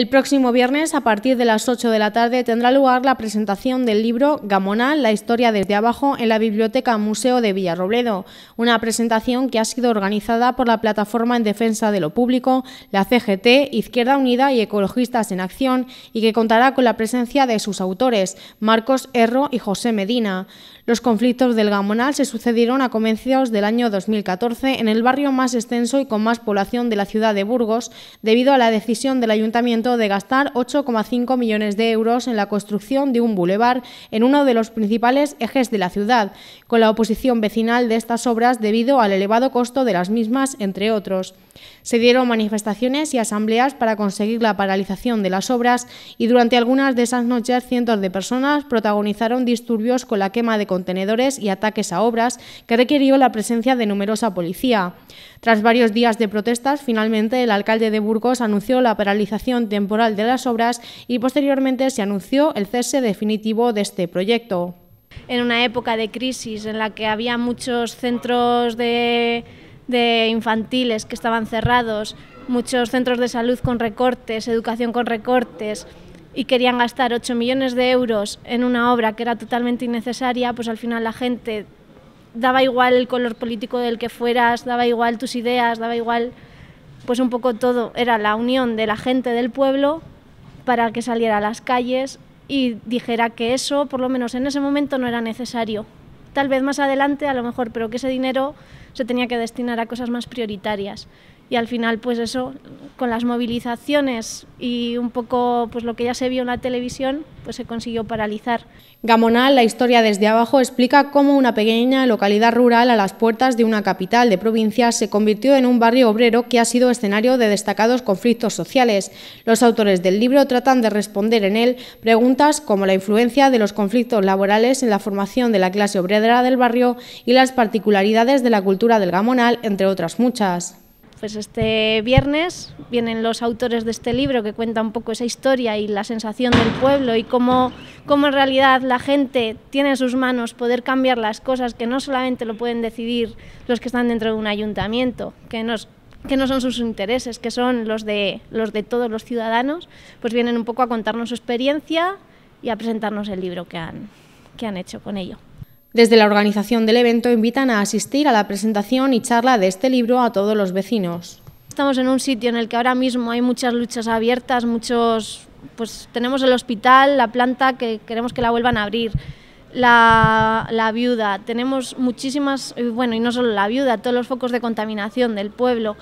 El próximo viernes, a partir de las 8 de la tarde, tendrá lugar la presentación del libro Gamonal, la historia desde abajo, en la Biblioteca Museo de Villarrobledo, una presentación que ha sido organizada por la Plataforma en Defensa de lo Público, la CGT, Izquierda Unida y Ecologistas en Acción, y que contará con la presencia de sus autores, Marcos Erro y José Medina. Los conflictos del Gamonal se sucedieron a comienzos del año 2014 en el barrio más extenso y con más población de la ciudad de Burgos, debido a la decisión del Ayuntamiento de gastar 8,5 millones de euros en la construcción de un bulevar en uno de los principales ejes de la ciudad, con la oposición vecinal de estas obras debido al elevado costo de las mismas, entre otros. Se dieron manifestaciones y asambleas para conseguir la paralización de las obras y durante algunas de esas noches cientos de personas protagonizaron disturbios con la quema de contenedores y ataques a obras que requirió la presencia de numerosa policía. Tras varios días de protestas, finalmente el alcalde de Burgos anunció la paralización temporal temporal de las obras y posteriormente se anunció el cese definitivo de este proyecto. En una época de crisis en la que había muchos centros de, de infantiles que estaban cerrados, muchos centros de salud con recortes, educación con recortes, y querían gastar 8 millones de euros en una obra que era totalmente innecesaria, pues al final la gente daba igual el color político del que fueras, daba igual tus ideas, daba igual pues un poco todo era la unión de la gente del pueblo para que saliera a las calles y dijera que eso, por lo menos en ese momento, no era necesario. Tal vez más adelante, a lo mejor, pero que ese dinero se tenía que destinar a cosas más prioritarias. Y al final, pues eso, con las movilizaciones y un poco pues lo que ya se vio en la televisión, pues se consiguió paralizar. Gamonal, la historia desde abajo, explica cómo una pequeña localidad rural a las puertas de una capital de provincia se convirtió en un barrio obrero que ha sido escenario de destacados conflictos sociales. Los autores del libro tratan de responder en él preguntas como la influencia de los conflictos laborales en la formación de la clase obrera del barrio y las particularidades de la cultura del gamonal, entre otras muchas. Pues este viernes vienen los autores de este libro que cuentan un poco esa historia y la sensación del pueblo y cómo, cómo en realidad la gente tiene en sus manos poder cambiar las cosas que no solamente lo pueden decidir los que están dentro de un ayuntamiento, que que no son sus intereses, que son los de, los de todos los ciudadanos, pues vienen un poco a contarnos su experiencia y a presentarnos el libro que han, que han hecho con ello. Desde la organización del evento invitan a asistir a la presentación y charla de este libro a todos los vecinos. Estamos en un sitio en el que ahora mismo hay muchas luchas abiertas, muchos, pues tenemos el hospital, la planta que queremos que la vuelvan a abrir, la, viuda, tenemos muchísimas, eh, bueno, y no solo la viuda, todos los focos de contaminación del pueblo.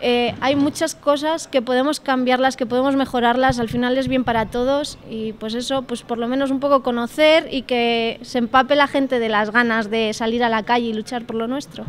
Eh, hay muchas cosas que podemos cambiarlas, que podemos mejorarlas, al final es bien para todos y pues eso, pues por lo menos un poco conocer y que se empape la gente de las ganas de salir a la calle y luchar por lo nuestro.